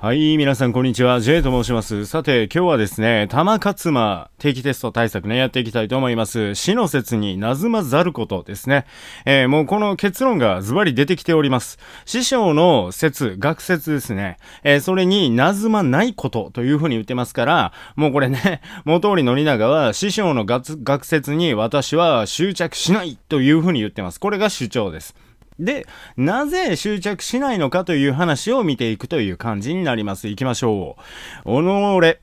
はい、皆さんこんにちは。J と申します。さて、今日はですね、玉勝間定期テスト対策ね、やっていきたいと思います。死の説になずまざることですね。えー、もうこの結論がズバリ出てきております。師匠の説、学説ですね。えー、それになずまないことというふうに言ってますから、もうこれね、元り、宣長は師匠の学説に私は執着しないというふうに言ってます。これが主張です。で、なぜ執着しないのかという話を見ていくという感じになります。行きましょう。おのれ、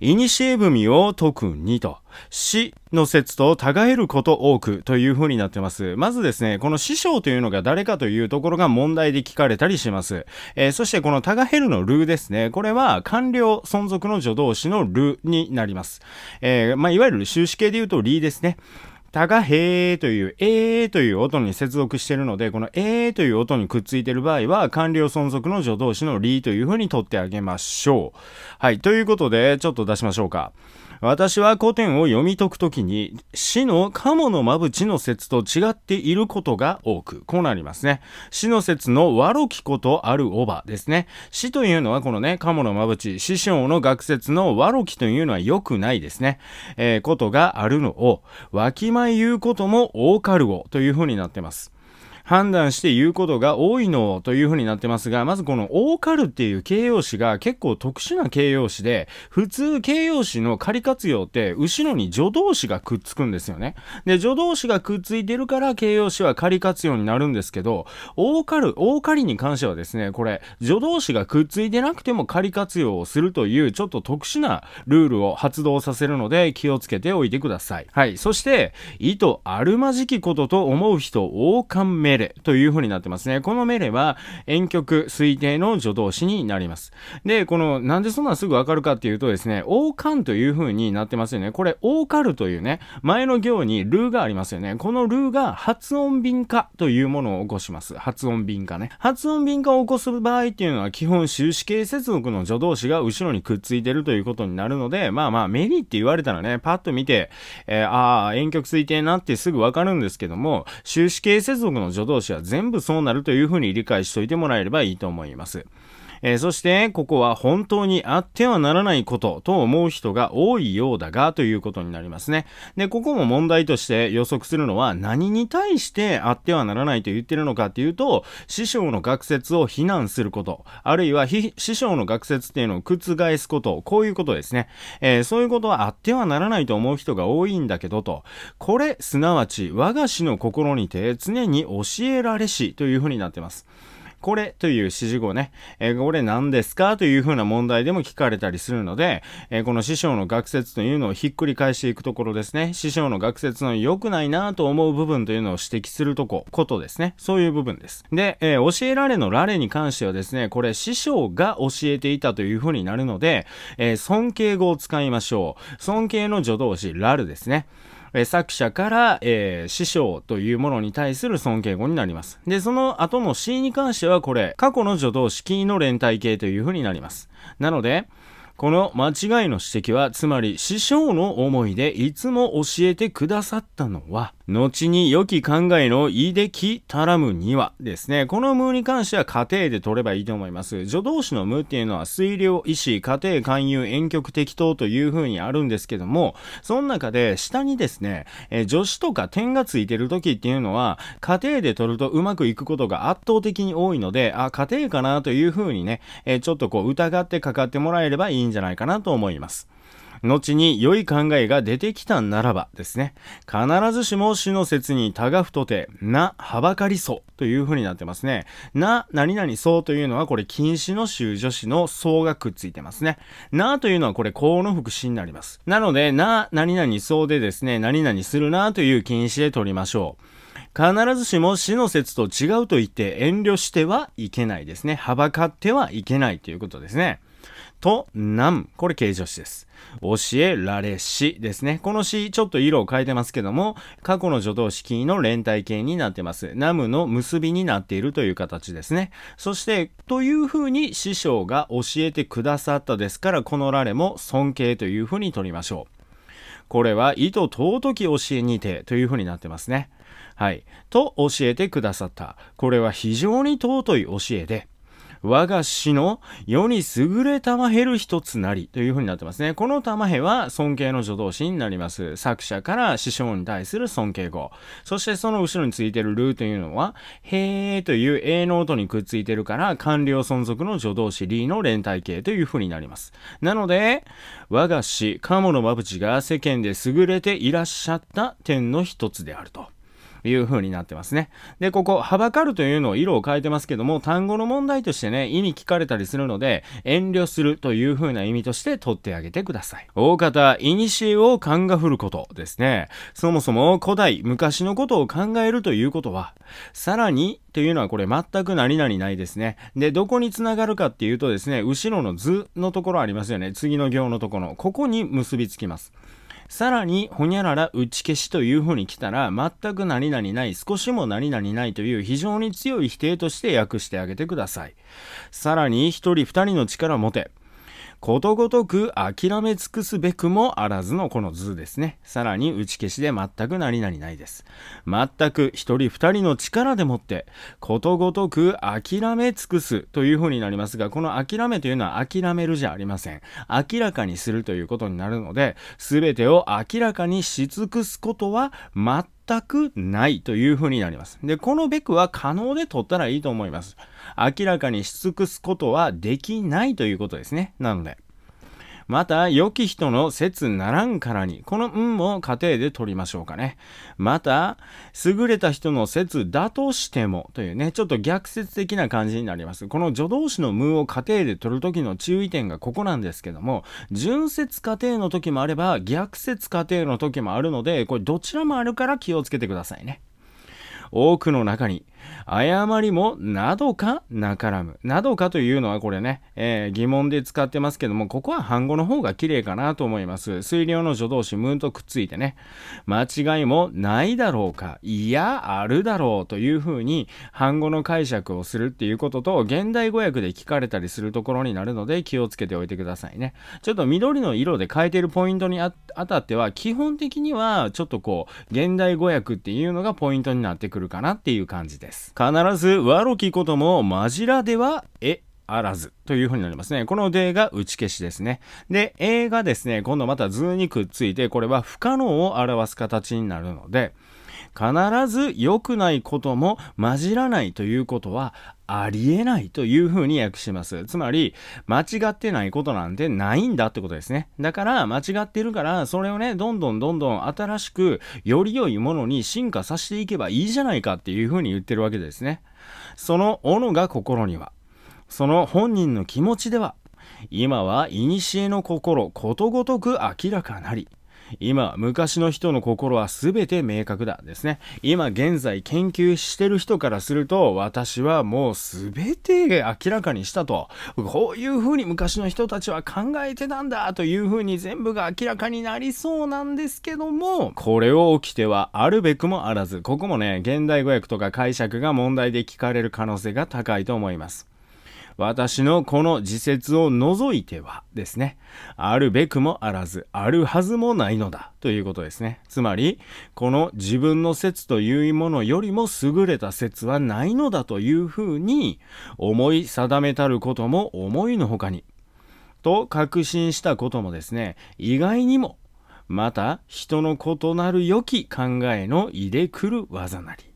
いにしえ文を特にと。死の説と違えること多くという風になってます。まずですね、この師匠というのが誰かというところが問題で聞かれたりします。えー、そしてこの違えるのルーですね。これは官僚存続の助動詞のルになります。えー、まあ、いわゆる終止形で言うとリーですね。たがへーという、えーという音に接続しているので、このえーという音にくっついている場合は、完了存続の助動詞のりというふうに取ってあげましょう。はい。ということで、ちょっと出しましょうか。私は古典を読み解くときに、死の鴨のまぶちの説と違っていることが多く、こうなりますね。死の説の悪きことあるおばですね。死というのはこのね、鴨のまぶち、師匠の学説の悪きというのは良くないですね。えー、ことがあるのを、わきまえ言うことも多かるをというふうになってます。判断して言うことが多いのというふうになってますが、まずこのオカルっていう形容詞が結構特殊な形容詞で、普通形容詞の仮活用って後ろに助動詞がくっつくんですよね。で、助動詞がくっついてるから形容詞は仮活用になるんですけど、オカル、オカリに関してはですね、これ、助動詞がくっついてなくても仮活用をするというちょっと特殊なルールを発動させるので気をつけておいてください。はい。そして、意図あるまじきことと思う人、王冠メ命令という風になってますね。この命令は遠極推定の助動詞になります。で、この、なんでそんなすぐわかるかっていうとですね、王冠というふうになってますよね。これ、王カるというね、前の行にルーがありますよね。このルーが発音敏化というものを起こします。発音敏化ね。発音敏化を起こす場合っていうのは基本終止形接続の助動詞が後ろにくっついてるということになるので、まあまあ、メリーって言われたらね、パッと見て、えー、ああ、遠曲推定なってすぐわかるんですけども、終止形接続の助動同士は全部そうなるというふうに理解しておいてもらえればいいと思います。えー、そしてここは本当にあってはならないことと思う人が多いようだがということになりますねでここも問題として予測するのは何に対してあってはならないと言ってるのかっていうと師匠の学説を非難することあるいは師匠の学説っていうのを覆すことこういうことですね、えー、そういうことはあってはならないと思う人が多いんだけどとこれすなわち我が師の心にて常に教えられしというふうになってますこれという指示語ね、えー、これ何ですかというふうな問題でも聞かれたりするので、えー、この師匠の学説というのをひっくり返していくところですね、師匠の学説の良くないなと思う部分というのを指摘するとこ、ことですね。そういう部分です。で、えー、教えられのられに関してはですね、これ師匠が教えていたというふうになるので、え尊敬語を使いましょう。尊敬の助動詞、らるですね。え作者から、えー、師匠というものに対する尊敬語になります。で、その後の C に関してはこれ、過去の助動ーの連帯形というふうになります。なので、この間違いの指摘は、つまり師匠の思いでいつも教えてくださったのは、後に良き考えのいできたらむにはですね。この無に関しては家庭で取ればいいと思います。助動詞の無っていうのは推量、意思、家庭、勧誘、遠曲、適当という風にあるんですけども、その中で下にですね、え助詞とか点がついてる時っていうのは、家庭で取るとうまくいくことが圧倒的に多いので、あ、家庭かなという風にね、えちょっとこう疑ってかかってもらえればいいんじゃないかなと思います。後に良い考えが出てきたんならばですね、必ずしも死の説にたがふとて、な、はばかりそうという風になってますね。な、何々そうというのはこれ禁止の修助詞の相がくっついてますね。なというのはこれ幸の副詞になります。なので、な、何々そうでですね、何々するなという禁止で取りましょう。必ずしも死の説と違うと言って遠慮してはいけないですね。はばかってはいけないということですね。と、なん。これ形助詞です。教えられしですね。この詞、ちょっと色を変えてますけども、過去の助動詞の連帯形になってます。ナムの結びになっているという形ですね。そして、というふうに師匠が教えてくださったですから、このられも尊敬というふうに取りましょう。これは意図尊き教えにてというふうになってますね。はい。と教えてくださった。これは非常に尊い教えで、我が死の世に優れ玉減る一つなりというふうになってますね。この玉へは尊敬の助動詞になります。作者から師匠に対する尊敬語。そしてその後ろについてるルーというのは、へーという A の音にくっついてるから、完了存続の助動詞リの連帯形というふうになります。なので、我が師、鴨の馬淵が世間で優れていらっしゃった点の一つであると。いう風になってますね。で、ここ、はばかるというのを色を変えてますけども、単語の問題としてね、意味聞かれたりするので、遠慮するという風な意味として取ってあげてください。大方、いにしえを勘が振ることですね。そもそも古代、昔のことを考えるということは、さらに、というのはこれ全く何々ないですね。で、どこにつながるかっていうとですね、後ろの図のところありますよね。次の行のところ、ここに結びつきます。さらに、ほにゃらら打ち消しという風に来たら、全く何々ない、少しも何々ないという非常に強い否定として訳してあげてください。さらに、一人二人の力を持て。ことごとく諦め尽くすべくもあらずのこの図ですね。さらに打ち消しで全く何々ないです。全く一人二人の力でもって、ことごとく諦め尽くすというふうになりますが、この諦めというのは諦めるじゃありません。明らかにするということになるので、すべてを明らかにし尽くすことは全くないというふうになります。で、このべくは可能で取ったらいいと思います。明らかにし尽くすことはできないということですね。なので。また、良き人の説ならんからに、この運も仮定で取りましょうかね。また、優れた人の説だとしても、というね、ちょっと逆説的な感じになります。この助動詞の無を仮定で取るときの注意点がここなんですけども、純説仮定の時もあれば、逆説仮定の時もあるので、これどちらもあるから気をつけてくださいね。多くの中に、誤りもなどかなからむ。などかというのはこれね、えー、疑問で使ってますけども、ここは半語の方が綺麗かなと思います。水量の助動詞ムーンとくっついてね、間違いもないだろうか、いや、あるだろうというふうに、半語の解釈をするっていうことと、現代語訳で聞かれたりするところになるので気をつけておいてくださいね。ちょっと緑の色で変えてるポイントにあたっては、基本的にはちょっとこう、現代語訳っていうのがポイントになってくるかなっていう感じです。。必ず悪きこともまじらではえあらずというふうになりますね。この例が打ち消しですね。で、えがですね、今度また図にくっついて、これは不可能を表す形になるので、必ず良くないことも混じらないということはありえないというふうに訳します。つまり、間違ってないことなんてないんだってことですね。だから、間違ってるから、それをね、どんどんどんどん新しく、より良いものに進化させていけばいいじゃないかっていうふうに言ってるわけですね。その斧が心には、その本人の気持ちでは、今は古の心ことごとく明らかなり今、昔の人の心は全て明確だですね。今現在研究してる人からすると、私はもう全て明らかにしたと。こういう風に昔の人たちは考えてたんだという風に全部が明らかになりそうなんですけども、これを起きてはあるべくもあらず、ここもね、現代語訳とか解釈が問題で聞かれる可能性が高いと思います。私のこの自説を除いてはですね、あるべくもあらず、あるはずもないのだということですね。つまり、この自分の説というものよりも優れた説はないのだというふうに、思い定めたることも思いのほかに、と確信したこともですね、意外にも、また人の異なる良き考えのいでくる技なり。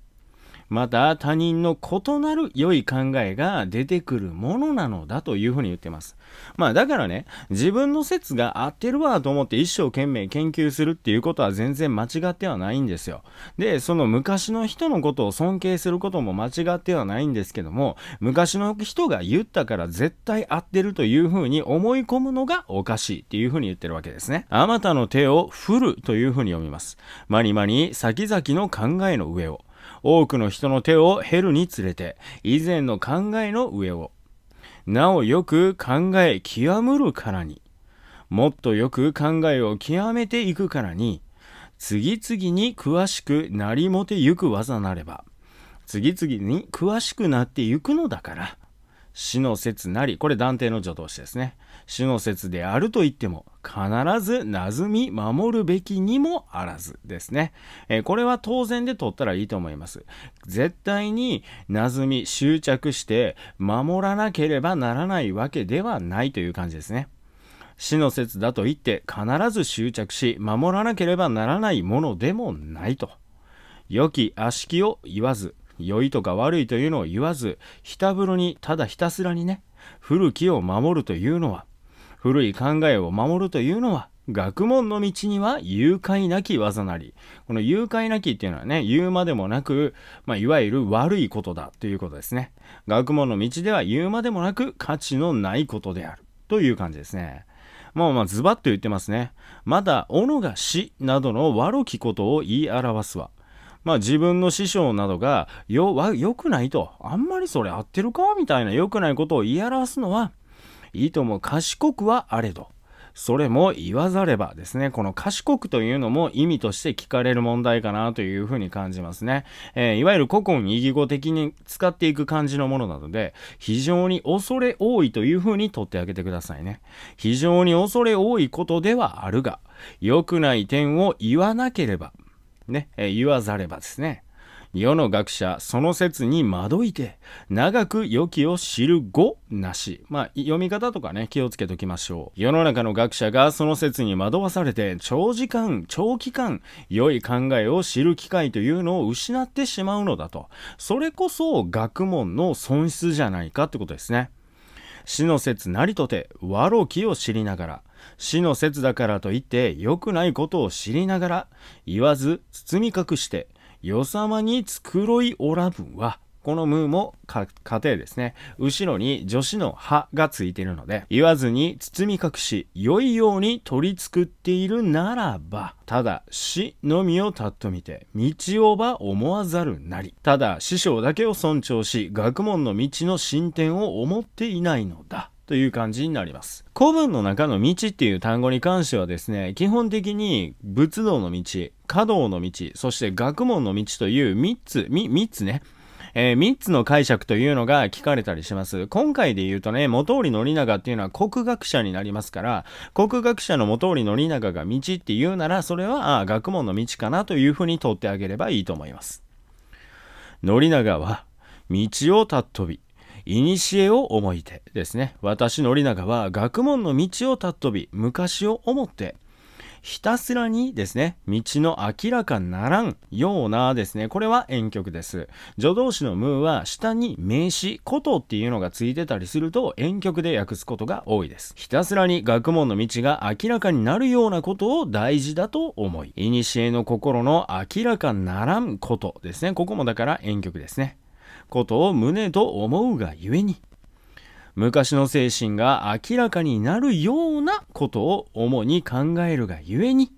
また他人の異なる良い考えが出てくるものなのだというふうに言ってます。まあだからね、自分の説が合ってるわと思って一生懸命研究するっていうことは全然間違ってはないんですよ。で、その昔の人のことを尊敬することも間違ってはないんですけども、昔の人が言ったから絶対合ってるというふうに思い込むのがおかしいっていうふうに言ってるわけですね。あまたの手を振るというふうに読みます。まにまに先々の考えの上を。多くの人の手を減るにつれて、以前の考えの上を、なおよく考え極むるからに、もっとよく考えを極めていくからに、次々に詳しくなりもてゆく技なれば、次々に詳しくなってゆくのだから、死の説なり、これ断定の助動詞ですね。主の説であると言っても、必ずなずみ守るべきにもあらずですね、えー、これは当然で取ったらいいと思います。絶対になずみ執着して守らなければならないわけではないという感じですね。死の説だと言って必ず執着し守らなければならないものでもないと。良き悪しきを言わず、良いとか悪いというのを言わず、ひたぶろにただひたすらにね、古きを守るというのは、古い考えを守るというのは、学問の道には誘拐なき技なり。この誘拐なきっていうのはね、言うまでもなく、まあ、いわゆる悪いことだということですね。学問の道では言うまでもなく価値のないことである。という感じですね。もうまあズバッと言ってますね。まだ、斧が死などの悪きことを言い表すわ。まあ自分の師匠などが、よ、わ、良くないと、あんまりそれ合ってるかみたいな良くないことを言い表すのは、いいとも賢くはあれどそれも言わざればですね、この賢くというのも意味として聞かれる問題かなというふうに感じますね。えー、いわゆる古今異義語的に使っていく感じのものなので、非常に恐れ多いというふうに取ってあげてくださいね。非常に恐れ多いことではあるが、良くない点を言わなければ、ね、えー、言わざればですね。世の学者、その説に惑いて、長く良きを知る語なし。まあ、読み方とかね、気をつけときましょう。世の中の学者がその説に惑わされて、長時間、長期間、良い考えを知る機会というのを失ってしまうのだと。それこそ学問の損失じゃないかってことですね。死の説なりとて、和ろきを知りながら、死の説だからといって良くないことを知りながら、言わず包み隠して、よさまに繕いおらぶは、このムーも家庭ですね。後ろに女子の葉がついているので、言わずに包み隠し、良いように取り作っているならば、ただ死のみをたっと見て、道をば思わざるなり。ただ師匠だけを尊重し、学問の道の進展を思っていないのだ。という感じになります。古文の中の道っていう単語に関してはですね、基本的に仏道の道、華道の道、そして学問の道という3つ、3つね、えー、3つの解釈というのが聞かれたりします。今回で言うとね、元織宣長っていうのは国学者になりますから、国学者の元織宣長が道って言うなら、それは、あ学問の道かなというふうにとってあげればいいと思います。宣長は、道を尊び、古を思い出ですね。私、ながは学問の道を尊び、昔を思って、ひたすらにですね、道の明らかならんようなですね、これは遠曲です。助動詞のムーは下に名詞、ことっていうのがついてたりすると遠曲で訳すことが多いです。ひたすらに学問の道が明らかになるようなことを大事だと思い、古の心の明らかならんことですね、ここもだから遠曲ですね。ことを胸と思うがゆえに昔の精神が明らかになるようなことを主に考えるがゆえに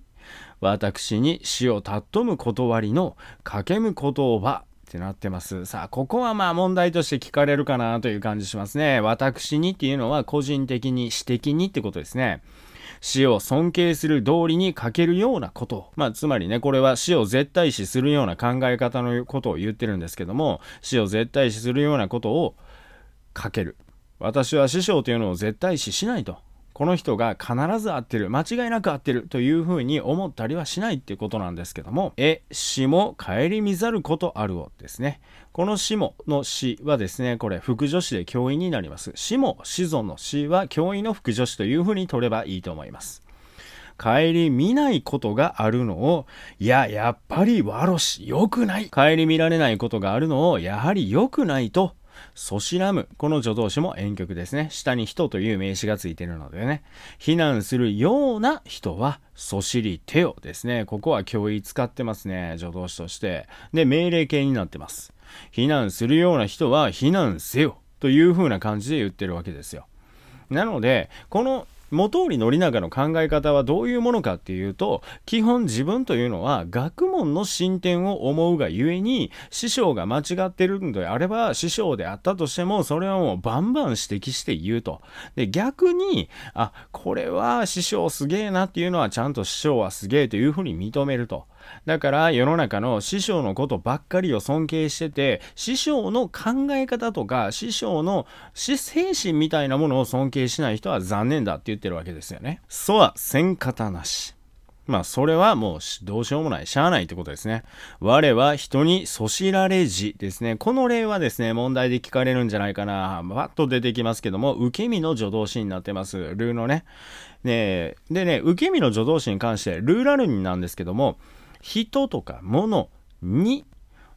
私に死を尊む断りの掛けむ言葉ってなってます。さあ、ここはまあ問題として聞かれるかなという感じしますね。私にっていうのは個人的に、私的にってことですね。死を尊敬する道理に欠けるようなことまあ、つまりね、これは死を絶対視するような考え方のことを言ってるんですけども、死を絶対視するようなことを欠ける。私は師匠というのを絶対視しないと。この人が必ず合ってる間違いなく合ってるというふうに思ったりはしないっていうことなんですけども「えしも帰り見ざることあるを」ですねこの「しも」の「し」はですねこれ副助詞で教員になります「しも」「子孫の「し」は教員の副助詞というふうに取ればいいと思います帰り見ないことがあるのを、いや、やっぱりわろし、良くない。帰り見られないことがあるのを、やはり良くないとそしらむ。この助動詞も遠曲ですね。下に人という名詞がついてるのでね。避難するような人は、そしり手をですね。ここは教意使ってますね。助動詞として。で、命令形になってます。避難するような人は、避難せよ。という風な感じで言ってるわけですよ。なので、この元織宣長の考え方はどういうものかっていうと基本自分というのは学問の進展を思うがゆえに師匠が間違ってるんであれば師匠であったとしてもそれはもうバンバン指摘して言うと。で逆にあこれは師匠すげえなっていうのはちゃんと師匠はすげえというふうに認めると。だから世の中の師匠のことばっかりを尊敬してて、師匠の考え方とか、師匠の精神みたいなものを尊敬しない人は残念だって言ってるわけですよね。そは、方なし。まあ、それはもうどうしようもない、しゃあないってことですね。我は人にそしられじですね。この例はですね、問題で聞かれるんじゃないかな。バッと出てきますけども、受け身の助動詞になってます。ルーのね。ねでね、受け身の助動詞に関して、ルーラルになんですけども、人とか物に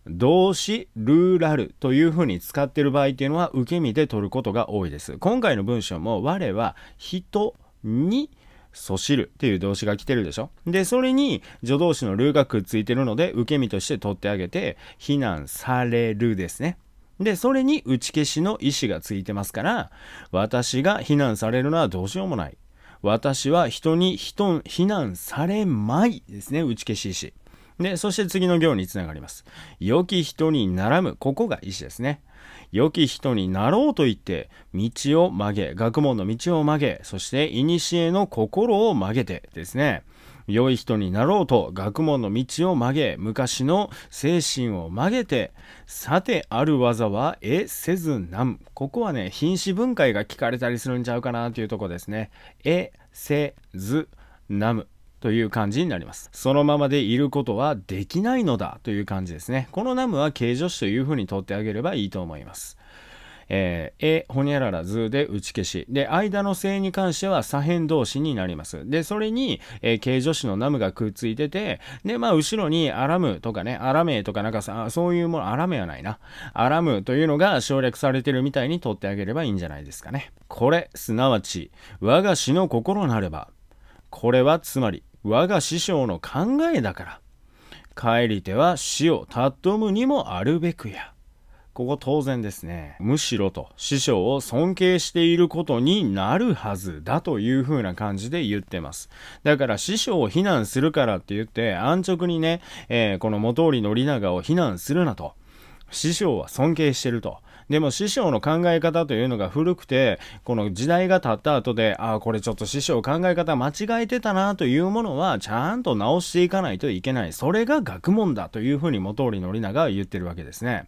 動詞ルーラルというふうに使っている場合っていうのは受け身で取ることが多いです。今回の文章も我は人にそしるっていう動詞が来てるでしょで、それに助動詞のルーがくっついてるので受け身として取ってあげて非難されるですね。で、それに打ち消しの意思がついてますから私が非難されるのはどうしようもない私は人に人非難されまいですね。打ち消し石。で、そして次の行につながります。良き人にならむ。ここが石ですね。良き人になろうと言って、道を曲げ、学問の道を曲げ、そして、古の心を曲げてですね。良い人になろうと学問の道を曲げ昔の精神を曲げてさてある技はえせずなんここはね品詞分解が聞かれたりするんちゃうかなというとこですねえせずなむという感じになります。そのままでいることはできないのだという感じですね。このナムは形助詞というふうにとってあげればいいと思います。えー、え、ほにゃらら、ずで打ち消し。で、間の性に関しては左辺同士になります。で、それに、えー、形助詞のナムがくっついてて、で、まあ、後ろにアラムとかね、アラメとかなんかさ、そういうもの、アラメはないな。アラムというのが省略されてるみたいに取ってあげればいいんじゃないですかね。これ、すなわち、我が師の心なれば。これはつまり、我が師匠の考えだから。帰りては死を尊むにもあるべくや。ここ当然ですね、むしろと師匠を尊敬していることになるはずだという風な感じで言ってます。だから師匠を非難するからって言って安直にね、えー、この元折宣長を非難するなと。師匠は尊敬してると。でも師匠の考え方というのが古くて、この時代が経った後で、ああ、これちょっと師匠考え方間違えてたなというものは、ちゃんと直していかないといけない。それが学問だというふうに元織宣長は言ってるわけですね。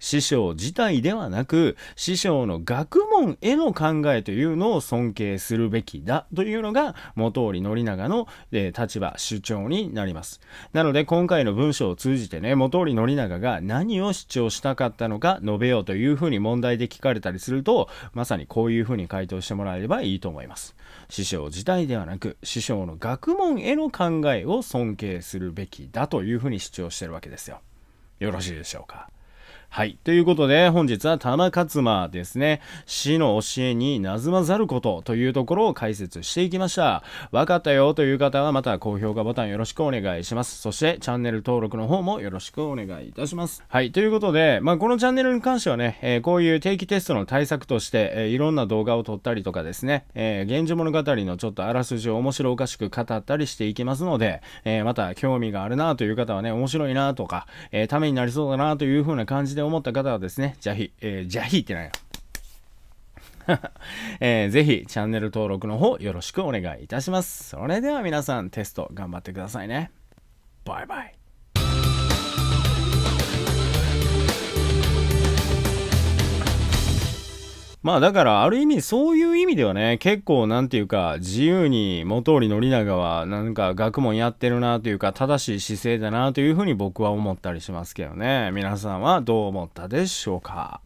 師匠自体ではなく、師匠の学問への考えというのを尊敬するべきだというのが、元織宣長の、えー、立場、主張になります。なので、今回の文章を通じてね、元織宣長が何を主張したかったのか述べようというふうに問題で聞かれたりすると、まさにこういうふうに回答してもらえればいいと思います。師匠自体ではなく、師匠の学問への考えを尊敬するべきだというふうに主張してるわけですよ。よろしいでしょうか。はい。ということで、本日は玉勝馬ですね。死の教えになずまざることというところを解説していきました。分かったよという方はまた高評価ボタンよろしくお願いします。そしてチャンネル登録の方もよろしくお願いいたします。はい。ということで、まあ、このチャンネルに関してはね、えー、こういう定期テストの対策として、えー、いろんな動画を撮ったりとかですね、えー、源氏物語のちょっとあらすじを面白おかしく語ったりしていきますので、えまた興味があるなという方はね、面白いなとか、えためになりそうだなというふうな感じでで思った方はですね、じゃひ、えー、じゃひってなんや。えー、ぜひチャンネル登録の方よろしくお願いいたします。それでは皆さんテスト頑張ってくださいね。バイバイ。まあだからある意味そういう意味ではね結構なんていうか自由に元織宣長はなんか学問やってるなというか正しい姿勢だなというふうに僕は思ったりしますけどね皆さんはどう思ったでしょうか